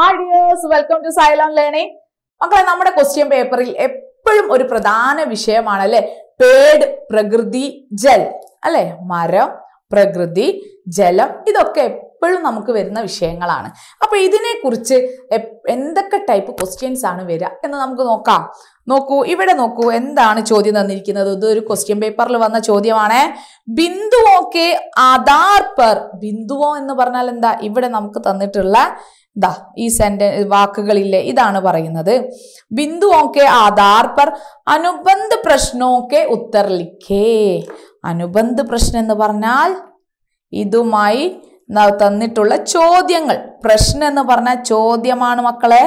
hi dears welcome to Xylem learning മക്കളെ നമ്മുടെ question പേപ്പറിൽ എപ്പോഴും ഒരു പ്രധാന വിഷയമാണ് അല്ലെ പേട് പ്രകൃതി ജൽ അല്ലെ മരം പ്രകൃതി ജലം ഇതൊക്കെ എപ്പോഴും നമുക്ക് വരുന്ന വിഷയങ്ങളാണ് അപ്പൊ ഇതിനെക്കുറിച്ച് എന്തൊക്കെ ടൈപ്പ് ക്വസ്റ്റ്യൻസ് ആണ് വരിക എന്ന് നമുക്ക് നോക്കാം നോക്കൂ ഇവിടെ നോക്കൂ എന്താണ് ചോദ്യം തന്നിരിക്കുന്നത് ഇത് ഒരു ക്വസ്റ്റ്യൻ പേപ്പറിൽ വന്ന ചോദ്യമാണ് ബിന്ദുവോക്കെ ആധാർ പെർ ബിന്ദുവോ എന്ന് പറഞ്ഞാൽ എന്താ ഇവിടെ നമുക്ക് തന്നിട്ടുള്ള ദാ ഈ സെന്റ വാക്കുകളില്ലേ ഇതാണ് പറയുന്നത് ബിന്ദു ഓക്കെ ആധാർ പർ അനുബന്ധ പ്രശ്നമൊക്കെ ഉത്തർ അനുബന്ധ പ്രശ്നം എന്ന് പറഞ്ഞാൽ ഇതുമായി തന്നിട്ടുള്ള ചോദ്യങ്ങൾ പ്രശ്നം എന്ന് പറഞ്ഞാൽ ചോദ്യമാണ് മക്കളെ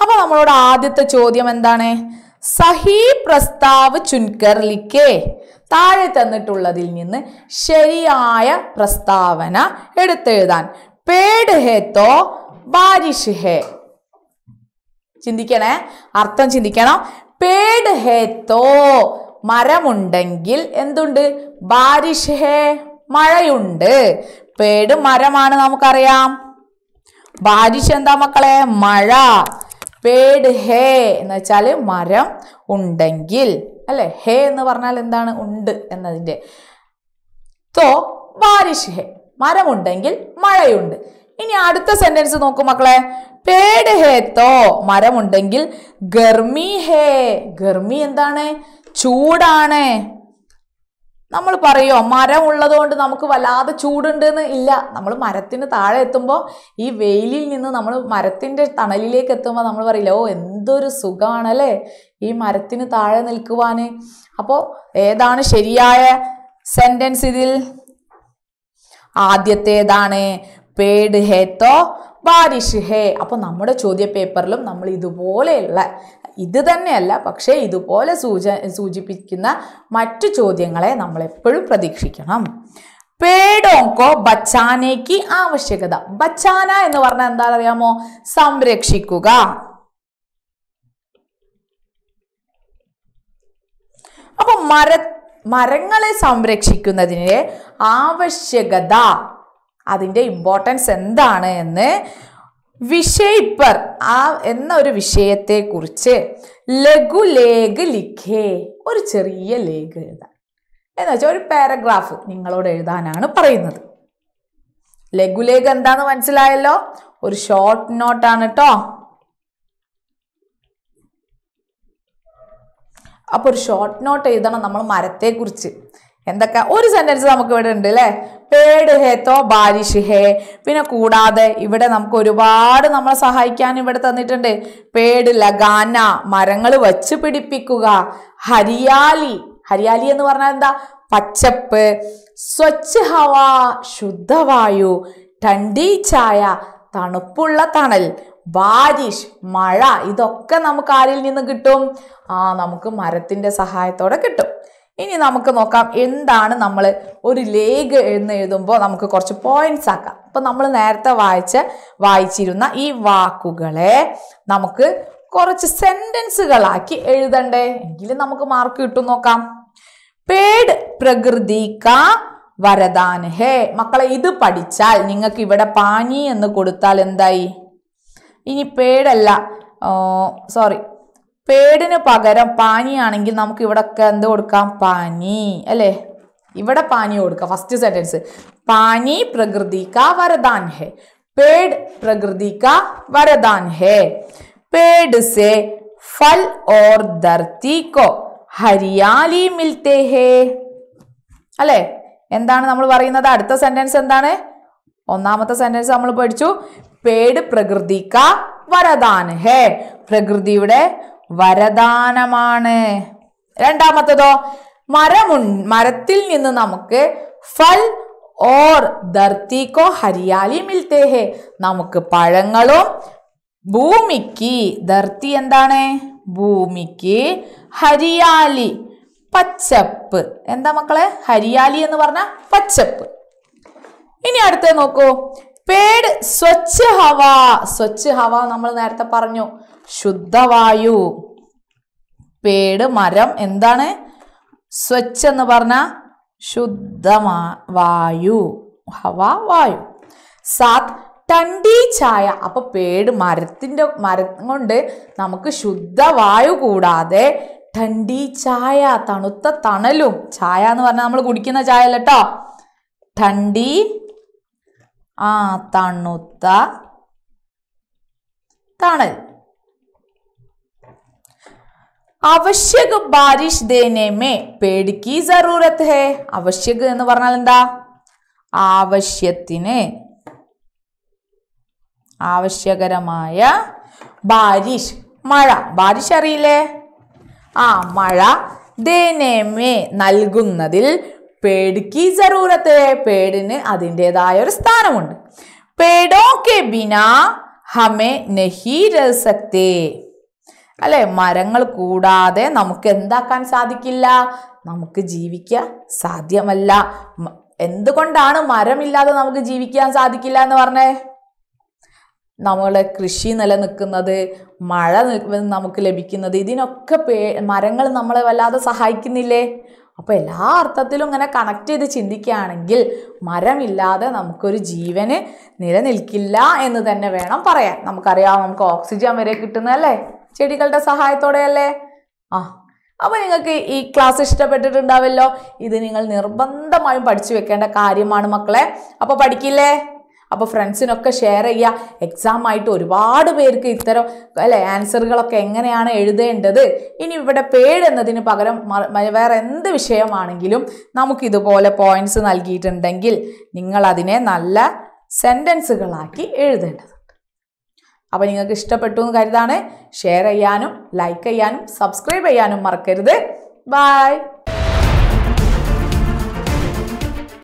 അപ്പൊ നമ്മളോട് ആദ്യത്തെ ചോദ്യം എന്താണ് സഹി പ്രസ്താവ് ചുൻകർലിക്കേ താഴെ തന്നിട്ടുള്ളതിൽ നിന്ന് ശരിയായ പ്രസ്താവന എടുത്തെഴുതാൻ പേട് ഹേ തോ ബാരിഷ് ഹേ ചിന്തിക്കണേ അർത്ഥം ചിന്തിക്കണം പേട് ഹേ തോ മരമുണ്ടെങ്കിൽ എന്തുണ്ട് ബാരിഷ് ഹേ മഴയുണ്ട് പേട് മരമാണ് നമുക്കറിയാം ബാരിഷ് എന്താ മക്കളെ മഴ പേട് ഹേ എന്ന് വെച്ചാൽ മരം ഉണ്ടെങ്കിൽ അല്ലെ ഹേ എന്ന് പറഞ്ഞാൽ എന്താണ് ഉണ്ട് എന്നതിൻ്റെ തോ ബാരിഷ് ഹേ മരമുണ്ടെങ്കിൽ മഴയുണ്ട് ഇനി അടുത്ത സെന്റൻസ് നോക്കൂ മക്കളെ പേട് ഹേ തോ മരമുണ്ടെങ്കിൽ ഗർമി ഹേ ഗർമി എന്താണ് ചൂടാണ് നമ്മൾ പറയോ മരം ഉള്ളതുകൊണ്ട് നമുക്ക് വല്ലാതെ ചൂടുണ്ട് എന്ന് ഇല്ല നമ്മൾ മരത്തിന് താഴെ എത്തുമ്പോൾ ഈ വെയിലിൽ നിന്ന് നമ്മൾ മരത്തിൻ്റെ തണലിലേക്ക് എത്തുമ്പോൾ നമ്മൾ പറയില്ല ഓ എന്തൊരു സുഖമാണല്ലേ ഈ മരത്തിന് താഴെ നിൽക്കുവാന് അപ്പോൾ ഏതാണ് ശരിയായ സെൻറ്റൻസ് ഇതിൽ ആദ്യത്തേതാണ് പേഡ് ഹേ തോ ബാരിഷ് ഹേ അപ്പോൾ നമ്മുടെ ചോദ്യ പേപ്പറിലും നമ്മൾ ഇതുപോലെയുള്ള ഇത് തന്നെയല്ല പക്ഷേ ഇതുപോലെ സൂച സൂചിപ്പിക്കുന്ന മറ്റു ചോദ്യങ്ങളെ നമ്മൾ എപ്പോഴും പ്രതീക്ഷിക്കണം പേടോങ്കോ ബച്ചാനേക്ക് ആവശ്യകത ബച്ചാന എന്ന് പറഞ്ഞാൽ എന്താ അറിയാമോ സംരക്ഷിക്കുക അപ്പൊ മരത്ത് മരങ്ങളെ സംരക്ഷിക്കുന്നതിൻ്റെ ആവശ്യകത അതിൻ്റെ ഇമ്പോർട്ടൻസ് എന്താണ് എന്ന് വിഷയിപ്പർ ആ എന്ന ഒരു വിഷയത്തെക്കുറിച്ച് ലഘുലേഖ ലിഖേ ഒരു ചെറിയ ലേഖ എഴുതാൻ എന്ന് വെച്ചാൽ ഒരു പാരഗ്രാഫ് നിങ്ങളോട് എഴുതാനാണ് പറയുന്നത് ലഘുലേഖ എന്താണെന്ന് മനസ്സിലായല്ലോ ഒരു ഷോർട്ട് നോട്ടാണ് കേട്ടോ അപ്പോൾ ഒരു ഷോർട്ട് നോട്ട് എഴുതണം നമ്മൾ മരത്തെക്കുറിച്ച് എന്തൊക്കെ ഒരു സെൻറ്റൻസ് നമുക്ക് ഇവിടെ ഉണ്ട് അല്ലേ പേട് ഹേ തോ ബാരിഷ് ഹേ പിന്നെ കൂടാതെ ഇവിടെ നമുക്ക് ഒരുപാട് നമ്മളെ സഹായിക്കാൻ ഇവിടെ തന്നിട്ടുണ്ട് പേട് ലഗാന മരങ്ങൾ വച്ച് പിടിപ്പിക്കുക ഹരിയാലി ഹരിയാലി എന്ന് പറഞ്ഞാൽ എന്താ പച്ചപ്പ് സ്വച്ഛ ഹവാ ശുദ്ധവായു ടണ്ടി ചായ തണുപ്പുള്ള തണൽ ബാരിഷ് മഴ ഇതൊക്കെ നമുക്ക് ആരിൽ നിന്ന് കിട്ടും ആ നമുക്ക് മരത്തിൻ്റെ സഹായത്തോടെ കിട്ടും ഇനി നമുക്ക് നോക്കാം എന്താണ് നമ്മൾ ഒരു ലേഖ് എന്ന് എഴുതുമ്പോൾ നമുക്ക് കുറച്ച് പോയിന്റ്സ് ആക്കാം അപ്പം നമ്മൾ നേരത്തെ വായിച്ച വായിച്ചിരുന്ന ഈ വാക്കുകളെ നമുക്ക് കുറച്ച് സെൻറ്റൻസുകളാക്കി എഴുതണ്ടേ എങ്കിലും നമുക്ക് മാർക്ക് കിട്ടും നോക്കാം പേഡ് പ്രകൃതിക്ക വരദാൻ ഹേ മക്കളെ ഇത് പഠിച്ചാൽ നിങ്ങൾക്ക് ഇവിടെ പാനി എന്ന് കൊടുത്താൽ എന്തായി ഇനി പേടല്ല സോറി പേടിന് പകരം പാനിയാണെങ്കിൽ നമുക്ക് ഇവിടെ ഒക്കെ എന്ത് കൊടുക്കാം പാനി അല്ലേ ഇവിടെ പാനി കൊടുക്കുക ഫസ്റ്റ് സെന്റൻസ് പാനി പ്രകൃതിക്ക വരദാൻ ഹേ പേട് പ്രകൃതിക്ക വരദാൻ ഹേ പേട് സെ ഫൽ ഓർ ധർത്തി കോ ഹരിയാലി മിൽത്തേ ഹേ അല്ലേ എന്താണ് നമ്മൾ പറയുന്നത് അടുത്ത സെന്റൻസ് എന്താണ് ഒന്നാമത്തെ സെന്റൻസ് നമ്മൾ പഠിച്ചു പേട് പ്രകൃതിക്ക വരദാൻ ഹേ പ്രകൃതിയുടെ വരദാനമാണ് രണ്ടാമത്തതോ മരമു മരത്തിൽ നിന്ന് നമുക്ക് ഫൽ ഓർ ധർത്തിക്കോ ഹരിയാലി മിൽത്തേ ഹേ നമുക്ക് പഴങ്ങളും ഭൂമിക്ക് ധർത്തി എന്താണ് ഭൂമിക്ക് ഹരിയാലി പച്ചപ്പ് എന്താ മക്കളെ ഹരിയാലി എന്ന് പറഞ്ഞ പച്ചപ്പ് ഇനി അടുത്ത നോക്കൂ പേട് സ്വച്ഛ ഹവ സ്വച്ഛ ഹവ നമ്മൾ നേരത്തെ പറഞ്ഞു ശുദ്ധവായു പേട് മരം എന്താണ് സ്വച്ഛ എന്ന് പറഞ്ഞ ശുദ്ധമാ വായു ഹവ വായു സാത് ടണ്ടി ചായ അപ്പൊ പേട് മരത്തിന്റെ മരം കൊണ്ട് നമുക്ക് ശുദ്ധവായു കൂടാതെ ഠണ്ടി ചായ തണുത്ത തണലും ചായ എന്ന് പറഞ്ഞാൽ നമ്മൾ കുടിക്കുന്ന ചായ അല്ല കേട്ടോ ഠണ്ടി ആ തണുത്ത തണൽ ആവശ്യക് ബാരിഷ് ദേനേമേ പേടിക്കി ജറൂരത്ത് ഹേ അവശ്യക് എന്ന് പറഞ്ഞാൽ എന്താ ആവശ്യത്തിന് ആവശ്യകരമായ ബാരിഷ് മഴ ബാരിഷ് അറിയില്ലേ ആ മഴ ദേനേമേ നൽകുന്നതിൽ പേടിക്ക് ജറൂരത്ത് പേടിന് അതിൻ്റെതായ ഒരു സ്ഥാനമുണ്ട് പേടോ കെ ബിന ഹമേ നഹി രസത്തെ അല്ലെ മരങ്ങൾ കൂടാതെ നമുക്ക് എന്താക്കാൻ സാധിക്കില്ല നമുക്ക് ജീവിക്കാൻ സാധ്യമല്ല എന്തുകൊണ്ടാണ് മരമില്ലാതെ നമുക്ക് ജീവിക്കാൻ സാധിക്കില്ല എന്ന് പറഞ്ഞേ നമ്മളെ കൃഷി നിലനിൽക്കുന്നത് മഴ നമുക്ക് ലഭിക്കുന്നത് ഇതിനൊക്കെ പേ മരങ്ങൾ നമ്മളെ വല്ലാതെ സഹായിക്കുന്നില്ലേ അപ്പോൾ എല്ലാ അർത്ഥത്തിലും ഇങ്ങനെ കണക്ട് ചെയ്ത് ചിന്തിക്കുകയാണെങ്കിൽ മരമില്ലാതെ നമുക്കൊരു ജീവന് നിലനിൽക്കില്ല എന്ന് തന്നെ വേണം പറയാൻ നമുക്കറിയാം നമുക്ക് ഓക്സിജൻ വരെ കിട്ടുന്നതല്ലേ ചെടികളുടെ സഹായത്തോടെയല്ലേ ആ അപ്പോൾ നിങ്ങൾക്ക് ഈ ക്ലാസ് ഇഷ്ടപ്പെട്ടിട്ടുണ്ടാവല്ലോ ഇത് നിങ്ങൾ നിർബന്ധമായും പഠിച്ചു വെക്കേണ്ട കാര്യമാണ് മക്കളെ അപ്പോൾ പഠിക്കില്ലേ അപ്പോൾ ഫ്രണ്ട്സിനൊക്കെ ഷെയർ ചെയ്യുക എക്സാം ആയിട്ട് ഒരുപാട് പേർക്ക് ഇത്തരം അല്ലെ ആൻസറുകളൊക്കെ എങ്ങനെയാണ് എഴുതേണ്ടത് ഇനി ഇവിടെ പേടെന്നതിന് പകരം വേറെ എന്ത് വിഷയമാണെങ്കിലും നമുക്കിതുപോലെ പോയിന്റ്സ് നൽകിയിട്ടുണ്ടെങ്കിൽ നിങ്ങൾ അതിനെ നല്ല സെൻറ്റൻസുകളാക്കി എഴുതേണ്ടത് അപ്പോൾ നിങ്ങൾക്ക് ഇഷ്ടപ്പെട്ടു എന്ന് കരുതാണ് ഷെയർ ചെയ്യാനും ലൈക്ക് ചെയ്യാനും സബ്സ്ക്രൈബ് ചെയ്യാനും മറക്കരുത് ബൈ